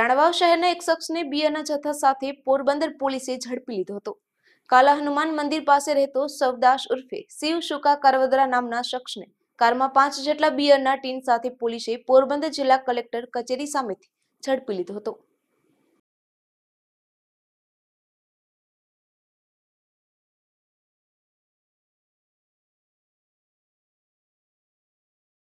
રાણવાવ શહેરના એક શખ્સને બિયરના જથ્થા સાથે પોરબંદર પોલીસે ઝડપી લીધો હતો કાલા હનુમાન મંદિર પાસે રહેતો સવદાસ ઉર્ફે શિવ શુકા કરવદરા નામના શખ્સને કારમાં પાંચ જેટલા બિયરના ટીન સાથે પોલીસે પોરબંદર જિલ્લા કલેક્ટર કચેરી સામેથી ઝડપી લીધો હતો